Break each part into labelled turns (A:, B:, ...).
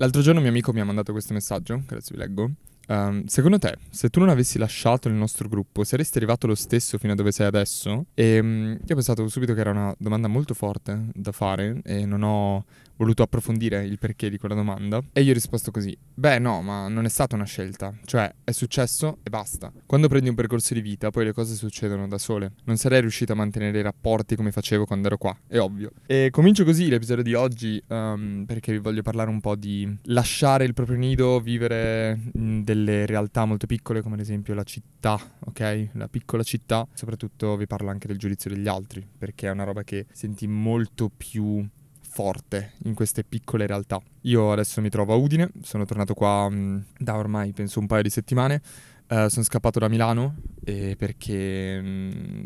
A: L'altro giorno un mio amico mi ha mandato questo messaggio, che vi leggo, Um, secondo te, se tu non avessi lasciato il nostro gruppo, saresti arrivato lo stesso fino a dove sei adesso? E um, io ho pensato subito che era una domanda molto forte da fare e non ho voluto approfondire il perché di quella domanda. E io ho risposto così: Beh, no, ma non è stata una scelta. Cioè, è successo e basta. Quando prendi un percorso di vita, poi le cose succedono da sole. Non sarei riuscito a mantenere i rapporti come facevo quando ero qua, è ovvio. E comincio così l'episodio di oggi um, perché vi voglio parlare un po' di lasciare il proprio nido, vivere delle delle realtà molto piccole come ad esempio la città, ok? La piccola città, soprattutto vi parlo anche del giudizio degli altri, perché è una roba che senti molto più forte in queste piccole realtà. Io adesso mi trovo a Udine, sono tornato qua mh, mm, da ormai penso un paio di settimane, uh, sono scappato da Milano eh, perché mh,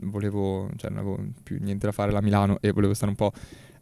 A: mm, volevo, cioè non avevo più niente da fare da Milano e volevo stare un po'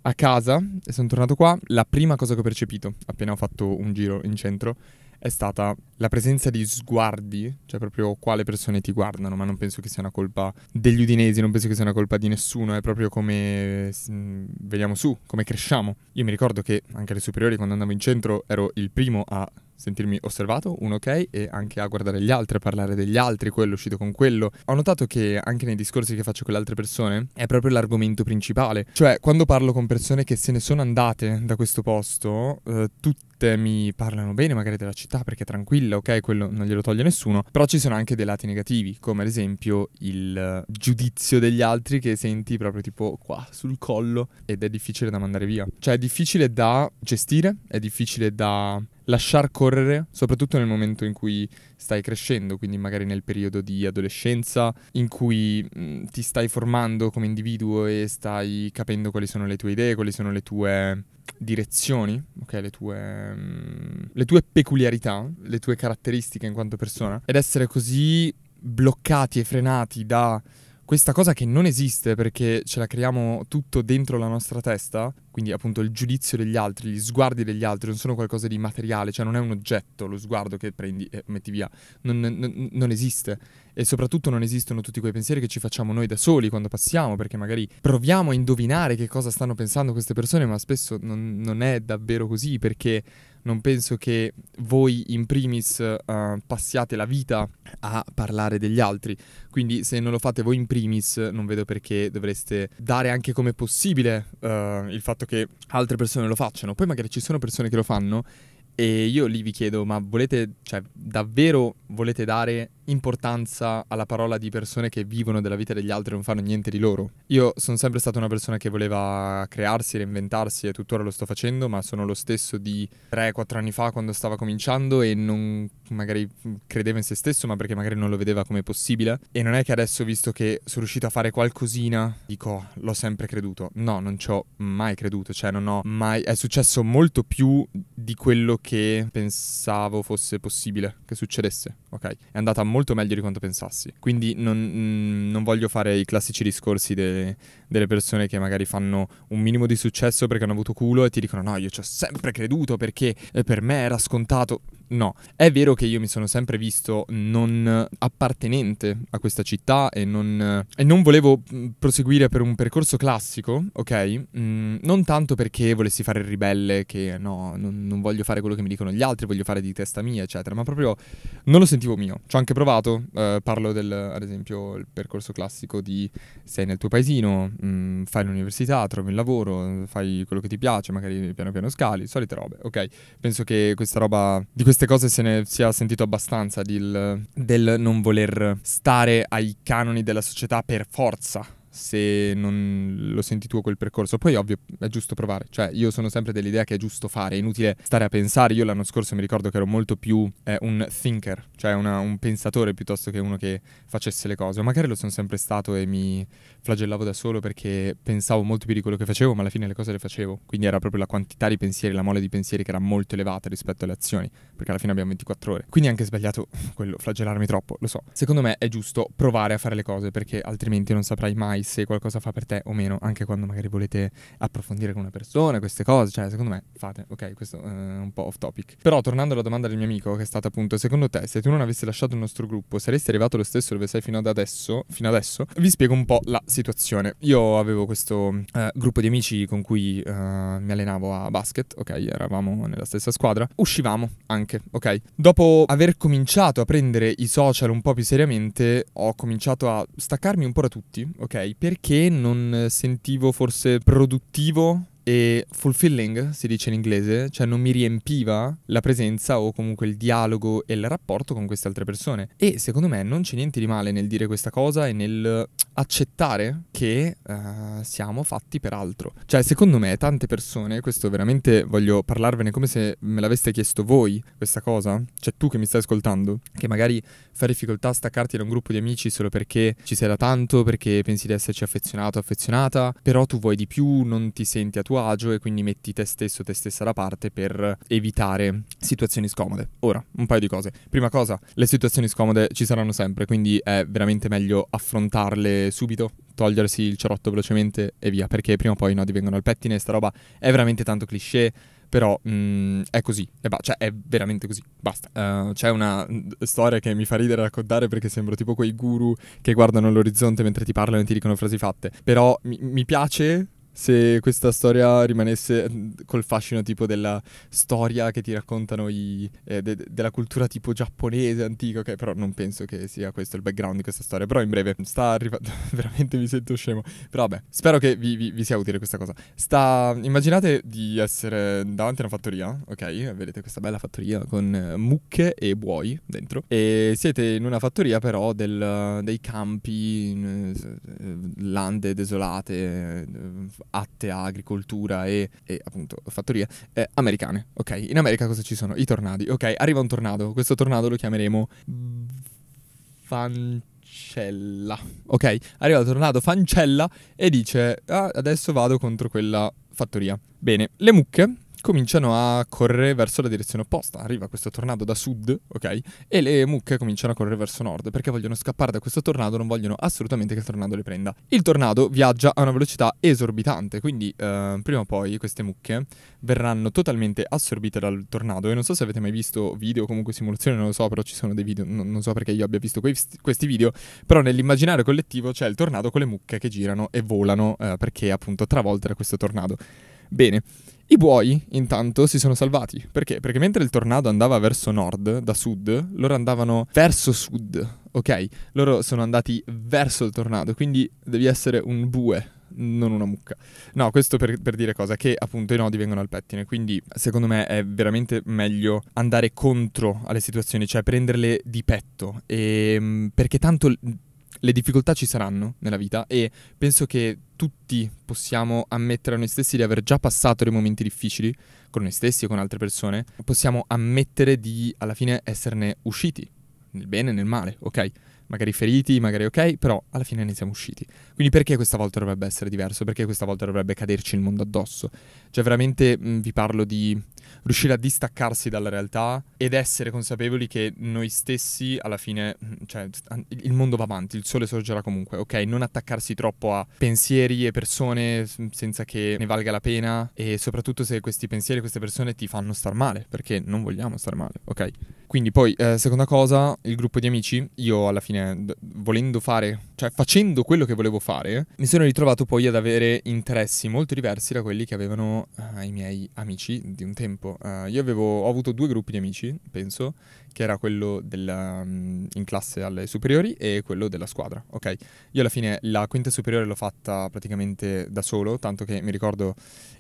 A: a casa e sono tornato qua. La prima cosa che ho percepito appena ho fatto un giro in centro è stata la presenza di sguardi, cioè proprio quale persone ti guardano, ma non penso che sia una colpa degli udinesi, non penso che sia una colpa di nessuno, è proprio come mm, vediamo su, come cresciamo. Io mi ricordo che anche alle superiori quando andavo in centro ero il primo a sentirmi osservato, un ok, e anche a guardare gli altri, a parlare degli altri, quello uscito con quello. Ho notato che anche nei discorsi che faccio con le altre persone è proprio l'argomento principale. Cioè, quando parlo con persone che se ne sono andate da questo posto, eh, tutti volte mi parlano bene magari della città perché è tranquilla, ok, quello non glielo toglie nessuno, però ci sono anche dei lati negativi, come ad esempio il giudizio degli altri che senti proprio tipo qua sul collo ed è difficile da mandare via. Cioè è difficile da gestire, è difficile da lasciar correre, soprattutto nel momento in cui stai crescendo, quindi magari nel periodo di adolescenza, in cui mh, mm, ti stai formando come individuo e stai capendo quali sono le tue idee, quali sono le tue direzioni, okay, le, tue, mh, mm, le tue peculiarità, le tue caratteristiche in quanto persona, ed essere così bloccati e frenati da questa cosa che non esiste perché ce la creiamo tutto dentro la nostra testa, quindi appunto il giudizio degli altri, gli sguardi degli altri non sono qualcosa di materiale, cioè non è un oggetto lo sguardo che prendi e metti via, non, non, non esiste e soprattutto non esistono tutti quei pensieri che ci facciamo noi da soli quando passiamo perché magari proviamo a indovinare che cosa stanno pensando queste persone ma spesso non, non è davvero così perché non penso che voi in primis uh, passiate la vita a parlare degli altri, quindi se non lo fate voi in primis non vedo perché dovreste dare anche come possibile uh, il fatto che altre persone lo facciano, poi magari ci sono persone che lo fanno e io lì vi chiedo, ma volete, cioè, davvero volete dare importanza alla parola di persone che vivono della vita degli altri e non fanno niente di loro? Io sono sempre stata una persona che voleva crearsi, reinventarsi e tuttora lo sto facendo, ma sono lo stesso di 3-4 anni fa quando stava cominciando e non magari credeva in se stesso, ma perché magari non lo vedeva come possibile. E non è che adesso, visto che sono riuscito a fare qualcosina, dico, l'ho sempre creduto. No, non ci ho mai creduto, cioè non ho mai... È successo molto più di quello che pensavo fosse possibile che succedesse, ok? È andata molto meglio di quanto pensassi. Quindi non, mm, non voglio fare i classici discorsi de- delle persone che magari fanno un minimo di successo perché hanno avuto culo e ti dicono no, io ci ho sempre creduto perché eh, per me era scontato No, è vero che io mi sono sempre visto non appartenente a questa città e non, e non volevo mm, proseguire per un percorso classico, ok? Mm, non tanto perché volessi fare il ribelle, che no, non, non, voglio fare quello che mi dicono gli altri, voglio fare di testa mia, eccetera, ma proprio non lo sentivo mio. Ci ho anche provato, eh, parlo del, ad esempio, il percorso classico di sei nel tuo paesino, mh, mm, fai l'università, trovi il lavoro, fai quello che ti piace, magari piano piano scali, solite robe, ok? Penso che questa roba di questa queste cose se ne sia sentito abbastanza del, del non voler stare ai canoni della società per forza se non lo senti tu quel percorso. Poi ovvio è giusto provare, cioè io sono sempre dell'idea che è giusto fare, è inutile stare a pensare. Io l'anno scorso mi ricordo che ero molto più eh, un thinker, cioè una, un pensatore piuttosto che uno che facesse le cose. Magari lo sono sempre stato e mi flagellavo da solo perché pensavo molto più di quello che facevo, ma alla fine le cose le facevo. Quindi era proprio la quantità di pensieri, la mole di pensieri che era molto elevata rispetto alle azioni, perché alla fine abbiamo 24 ore. Quindi è anche sbagliato quello, flagellarmi troppo, lo so. Secondo me è giusto provare a fare le cose perché altrimenti non saprai mai sai se qualcosa fa per te o meno, anche quando magari volete approfondire con una persona queste cose, cioè secondo me fate, ok, questo è eh, un po' off topic. Però tornando alla domanda del mio amico che è stata appunto, secondo te se tu non avessi lasciato il nostro gruppo saresti arrivato lo stesso dove sei fino ad adesso, fino adesso? Vi spiego un po' la situazione. Io avevo questo uh, gruppo di amici con cui uh, mi allenavo a basket, ok, eravamo nella stessa squadra, uscivamo anche, ok. Dopo aver cominciato a prendere i social un po' più seriamente ho cominciato a staccarmi un po' da tutti, ok? perché non sentivo forse produttivo e fulfilling si dice in inglese, cioè non mi riempiva la presenza o comunque il dialogo e il rapporto con queste altre persone. E secondo me non c'è niente di male nel dire questa cosa e nel accettare che uh, siamo fatti per altro. Cioè, secondo me tante persone, questo veramente voglio parlarvene come se me l'aveste chiesto voi questa cosa, cioè tu che mi stai ascoltando, che magari fai difficoltà a staccarti da un gruppo di amici solo perché ci sei da tanto, perché pensi di esserci affezionato, affezionata, però tu vuoi di più, non ti senti a tuo agio e quindi metti te stesso, te stessa da parte per evitare situazioni scomode. Ora, un paio di cose. Prima cosa, le situazioni scomode ci saranno sempre, quindi è veramente meglio affrontarle subito, togliersi il cerotto velocemente e via, perché prima o poi i nodi vengono al pettine, sta roba è veramente tanto cliché però mh, mm, è così, e ba- cioè è veramente così, basta. Uh, c'è una mm, storia che mi fa ridere raccontare perché sembro tipo quei guru che guardano l'orizzonte mentre ti parlano e ti dicono frasi fatte, però mi, mi piace se questa storia rimanesse eh, col fascino tipo della storia che ti raccontano i, eh, de- della cultura tipo giapponese antica, ok, però non penso che sia questo il background di questa storia, però in breve sta arrivando, veramente mi sento scemo, però vabbè, spero che vi, vi, vi, sia utile questa cosa. Sta, immaginate di essere davanti a una fattoria, ok, vedete questa bella fattoria con eh, mucche e buoi dentro, e siete in una fattoria però del, dei campi, eh, lande desolate, atte agricoltura e, e appunto fattorie eh, americane, ok? In America cosa ci sono? I tornadi, ok? Arriva un tornado, questo tornado lo chiameremo Fancella, ok? Arriva il tornado Fancella e dice ah, adesso vado contro quella fattoria. Bene, le mucche cominciano a correre verso la direzione opposta. Arriva questo tornado da sud, ok? E le mucche cominciano a correre verso nord perché vogliono scappare da questo tornado, non vogliono assolutamente che il tornado le prenda. Il tornado viaggia a una velocità esorbitante, quindi eh, prima o poi queste mucche verranno totalmente assorbite dal tornado. E non so se avete mai visto video, comunque simulazioni, non lo so, però ci sono dei video, non, non so perché io abbia visto que- questi video, però nell'immaginario collettivo c'è il tornado con le mucche che girano e volano eh, perché appunto travolte da questo tornado. Bene, i buoi, intanto, si sono salvati. Perché? Perché mentre il tornado andava verso nord, da sud, loro andavano verso sud, ok? Loro sono andati verso il tornado, quindi devi essere un bue, non una mucca. No, questo per, per, dire cosa? Che appunto i nodi vengono al pettine, quindi secondo me è veramente meglio andare contro alle situazioni, cioè prenderle di petto, e, ehm, perché tanto le difficoltà ci saranno nella vita e penso che tutti possiamo ammettere a noi stessi di aver già passato dei momenti difficili con noi stessi e con altre persone, possiamo ammettere di alla fine esserne usciti, nel bene e nel male, ok? Magari feriti, magari ok, però alla fine ne siamo usciti. Quindi perché questa volta dovrebbe essere diverso? Perché questa volta dovrebbe caderci il mondo addosso? Cioè veramente mh, vi parlo di riuscire a distaccarsi dalla realtà ed essere consapevoli che noi stessi alla fine, mm, cioè il mondo va avanti, il sole sorgerà comunque, ok? Non attaccarsi troppo a pensieri e persone senza che ne valga la pena e soprattutto se questi pensieri e queste persone ti fanno star male, perché non vogliamo star male, ok? Quindi poi, eh, seconda cosa, il gruppo di amici, io alla fine d- volendo fare, cioè facendo quello che volevo fare, mi sono ritrovato poi ad avere interessi molto diversi da quelli che avevano eh, i miei amici di un tempo tempo. Uh, io avevo, ho avuto due gruppi di amici, penso, che era quello della, um, in classe alle superiori e quello della squadra, ok? Io alla fine la quinta superiore l'ho fatta praticamente da solo, tanto che mi ricordo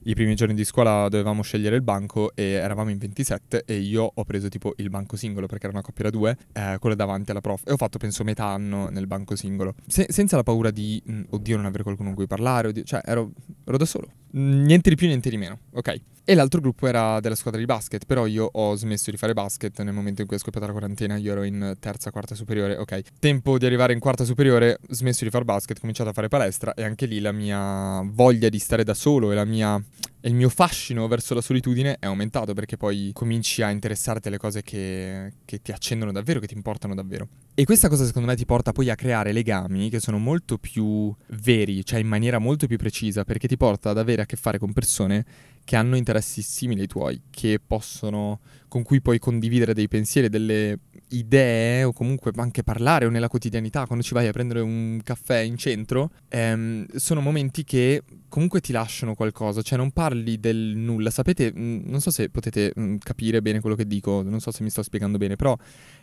A: i primi giorni di scuola dovevamo scegliere il banco e eravamo in 27 e io ho preso tipo il banco singolo perché era una coppia da due, eh, quello davanti alla prof e ho fatto penso metà anno nel banco singolo, Se- senza la paura di, mh, mm, oddio non avere qualcuno con cui parlare, oddio, cioè ero, ero da solo. Niente di più, niente di meno, ok? E l'altro gruppo era della squadra di basket, però io ho smesso di fare basket nel momento in cui è scoppiata la quarantena, io ero in terza, quarta superiore, ok? Tempo di arrivare in quarta superiore, smesso di fare basket, cominciato a fare palestra e anche lì la mia voglia di stare da solo e la mia il mio fascino verso la solitudine è aumentato perché poi cominci a interessarti alle cose che, che, ti accendono davvero, che ti importano davvero. E questa cosa secondo me ti porta poi a creare legami che sono molto più veri, cioè in maniera molto più precisa, perché ti porta ad avere a che fare con persone che hanno interessi simili ai tuoi, che possono, con cui puoi condividere dei pensieri, delle idee o comunque anche parlare o nella quotidianità quando ci vai a prendere un caffè in centro ehm, sono momenti che comunque ti lasciano qualcosa cioè non parli del nulla sapete mh, mm, non so se potete mh, mm, capire bene quello che dico non so se mi sto spiegando bene però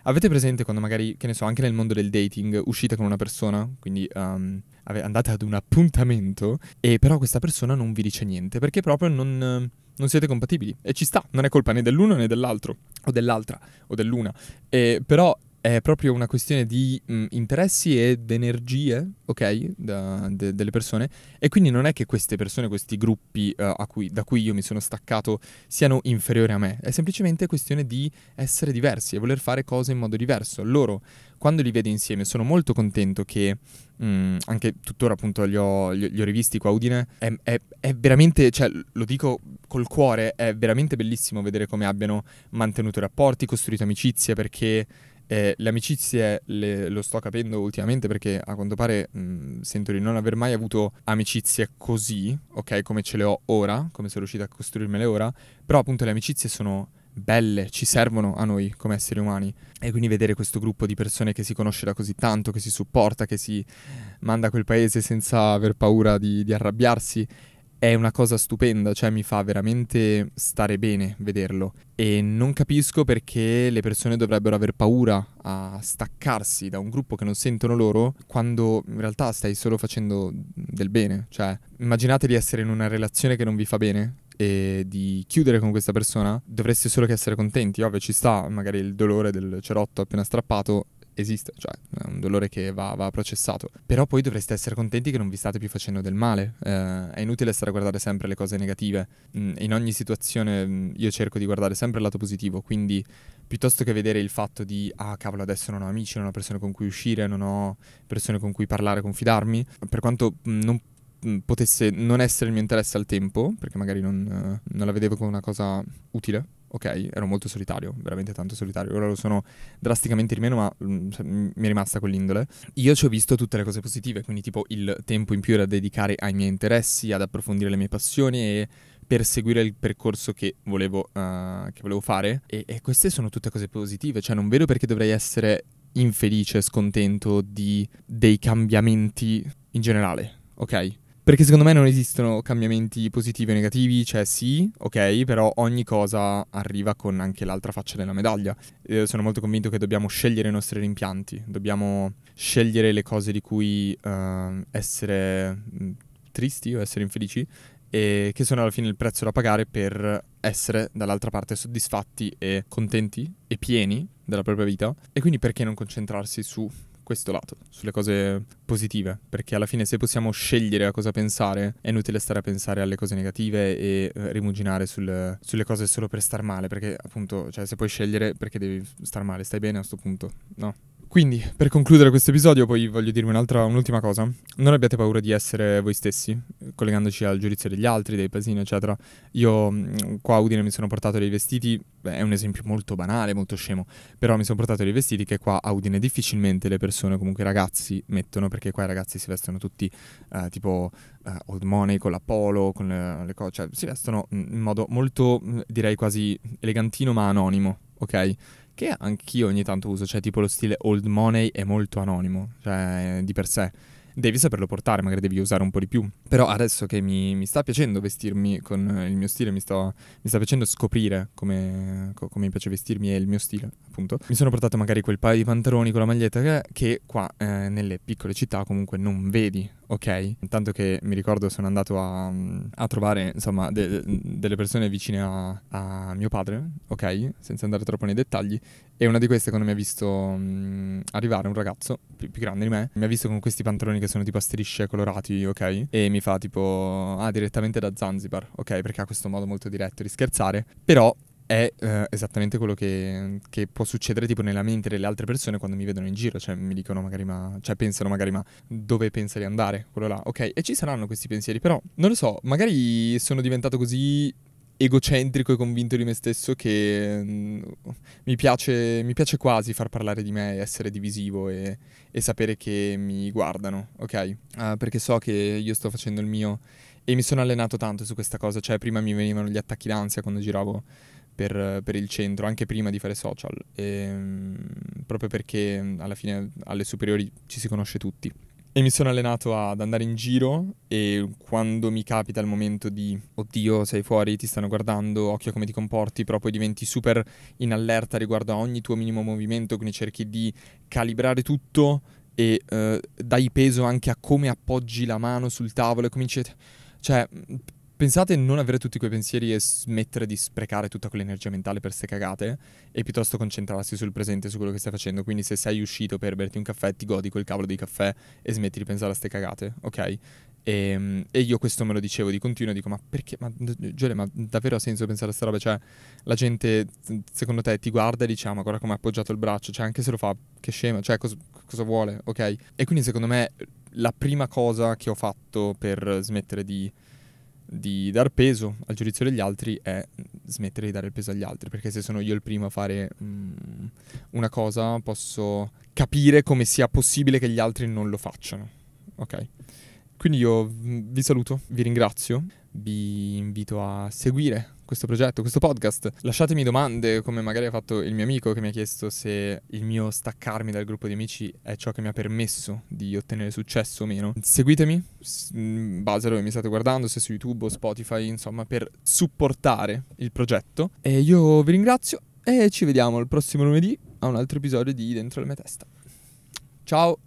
A: avete presente quando magari che ne so anche nel mondo del dating uscite con una persona quindi um, andate ad un appuntamento e però questa persona non vi dice niente perché proprio non non siete compatibili. E ci sta, non è colpa né dell'uno né dell'altro, o dell'altra, o dell'una. Eh, però è proprio una questione di mh, mm, interessi ed energie, ok, da, de, delle persone. E quindi non è che queste persone, questi gruppi uh, cui, da cui io mi sono staccato siano inferiori a me. È semplicemente questione di essere diversi e voler fare cose in modo diverso. Loro, quando li vedo insieme, sono molto contento che mh, mm, anche tuttora appunto li ho, li, li ho rivisti qua a Udine. È, è, è veramente, cioè, lo dico col cuore, è veramente bellissimo vedere come abbiano mantenuto rapporti, costruito amicizie, perché... Eh, le amicizie le, lo sto capendo ultimamente perché a quanto pare mh, sento di non aver mai avuto amicizie così, ok, come ce le ho ora, come sono riuscita a costruirmele ora, però appunto le amicizie sono belle, ci servono a noi come esseri umani. E quindi vedere questo gruppo di persone che si conosce da così tanto, che si supporta, che si manda a quel paese senza aver paura di, di arrabbiarsi, è una cosa stupenda, cioè mi fa veramente stare bene vederlo. E non capisco perché le persone dovrebbero aver paura a staccarsi da un gruppo che non sentono loro quando in realtà stai solo facendo del bene. Cioè, immaginate di essere in una relazione che non vi fa bene e di chiudere con questa persona, dovreste solo che essere contenti. Ovvio, ci sta magari il dolore del cerotto appena strappato, esiste, cioè è un dolore che va, va, processato. Però poi dovreste essere contenti che non vi state più facendo del male. Eh, è inutile stare a guardare sempre le cose negative. Mm, in ogni situazione mm, io cerco di guardare sempre il lato positivo, quindi piuttosto che vedere il fatto di ah cavolo adesso non ho amici, non ho persone con cui uscire, non ho persone con cui parlare, confidarmi, per quanto mm, non potesse non essere il mio interesse al tempo, perché magari non, eh, non la vedevo come una cosa utile ok, ero molto solitario, veramente tanto solitario, ora lo sono drasticamente di meno, ma mh, mm, mm, mi è rimasta quell'indole. Io ci ho visto tutte le cose positive, quindi tipo il tempo in più era dedicare ai miei interessi, ad approfondire le mie passioni e perseguire il percorso che volevo, uh, che volevo fare. E, e queste sono tutte cose positive, cioè non vedo perché dovrei essere infelice, scontento di, dei cambiamenti in generale, ok? Perché secondo me non esistono cambiamenti positivi o negativi, cioè sì, ok, però ogni cosa arriva con anche l'altra faccia della medaglia. Io eh, sono molto convinto che dobbiamo scegliere i nostri rimpianti, dobbiamo scegliere le cose di cui uh, essere mm, tristi o essere infelici e che sono alla fine il prezzo da pagare per essere dall'altra parte soddisfatti e contenti e pieni della propria vita e quindi perché non concentrarsi su questo lato, sulle cose positive, perché alla fine se possiamo scegliere a cosa pensare, è inutile stare a pensare alle cose negative e eh, rimuginare sul, sulle cose solo per star male, perché appunto, cioè se puoi scegliere perché devi star male, stai bene a questo punto, no? Quindi, per concludere questo episodio, poi voglio dirvi un'ultima cosa. Non abbiate paura di essere voi stessi, collegandoci al giudizio degli altri, dei paesini, eccetera. Io mm, qua a Udine mi sono portato dei vestiti, beh, è un esempio molto banale, molto scemo, però mi sono portato dei vestiti che qua a Udine difficilmente le persone, comunque i ragazzi, mettono, perché qua i ragazzi si vestono tutti eh, tipo eh, old money, con l'Apollo, con le, le cose, cioè si vestono mm, in modo molto, mm, direi quasi elegantino ma anonimo, ok? che anch'io ogni tanto uso, cioè tipo lo stile old money è molto anonimo, cioè di per sé. Devi saperlo portare, magari devi usare un po' di più. Però adesso che mi, mi sta piacendo vestirmi con il mio stile, mi, sto, mi sta piacendo scoprire come, co- come, mi piace vestirmi e il mio stile, appunto. Mi sono portato magari quel paio di pantaloni con la maglietta che, che qua eh, nelle piccole città comunque non vedi ok. Intanto che mi ricordo sono andato a, a trovare insomma de, delle persone vicine a, a, mio padre, ok, senza andare troppo nei dettagli. E una di queste quando mi ha visto mh, mm, arrivare un ragazzo più, più, grande di me, mi ha visto con questi pantaloni che sono tipo a strisce colorati, ok? E mi fa tipo, ah direttamente da Zanzibar, ok? Perché ha questo modo molto diretto di scherzare. Però è eh, esattamente quello che, che, può succedere tipo nella mente delle altre persone quando mi vedono in giro, cioè mi dicono magari ma, cioè pensano magari ma dove pensa di andare, quello là, ok, e ci saranno questi pensieri, però non lo so, magari sono diventato così egocentrico e convinto di me stesso che mm, mi, piace, mi, piace, quasi far parlare di me, essere divisivo e, e sapere che mi guardano, ok? Uh, perché so che io sto facendo il mio e mi sono allenato tanto su questa cosa, cioè prima mi venivano gli attacchi d'ansia quando giravo per, per, il centro, anche prima di fare social, e, ehm, proprio perché alla fine alle superiori ci si conosce tutti. E mi sono allenato ad andare in giro e quando mi capita il momento di oddio sei fuori, ti stanno guardando, occhio come ti comporti, però poi diventi super in allerta riguardo a ogni tuo minimo movimento, quindi cerchi di calibrare tutto e eh, dai peso anche a come appoggi la mano sul tavolo e cominci... a... Cioè, Pensate non avere tutti quei pensieri e smettere di sprecare tutta quell'energia mentale per ste cagate e piuttosto concentrarsi sul presente, su quello che stai facendo. Quindi se sei uscito per berti un caffè, ti godi quel cavolo di caffè e smetti di pensare a ste cagate, ok? E, ehm, e io questo me lo dicevo di continuo, dico ma perché, ma Giole, ma davvero ha senso pensare a queste robe? Cioè la gente secondo te ti guarda e dice ah, ma guarda come ha appoggiato il braccio, cioè anche se lo fa, che scema, cioè cos- cosa vuole, ok? E quindi secondo me la prima cosa che ho fatto per smettere di di dar peso al giudizio degli altri è smettere di dare il peso agli altri, perché se sono io il primo a fare mh, mm, una cosa posso capire come sia possibile che gli altri non lo facciano. Ok? Quindi io mm, vi saluto, vi ringrazio, vi invito a seguire questo progetto, questo podcast. Lasciatemi domande, come magari ha fatto il mio amico che mi ha chiesto se il mio staccarmi dal gruppo di amici è ciò che mi ha permesso di ottenere successo o meno. Seguitemi, mm, base dove mi state guardando, se su YouTube o Spotify, insomma, per supportare il progetto. E io vi ringrazio e ci vediamo il prossimo lunedì a un altro episodio di Dentro la mia testa. Ciao!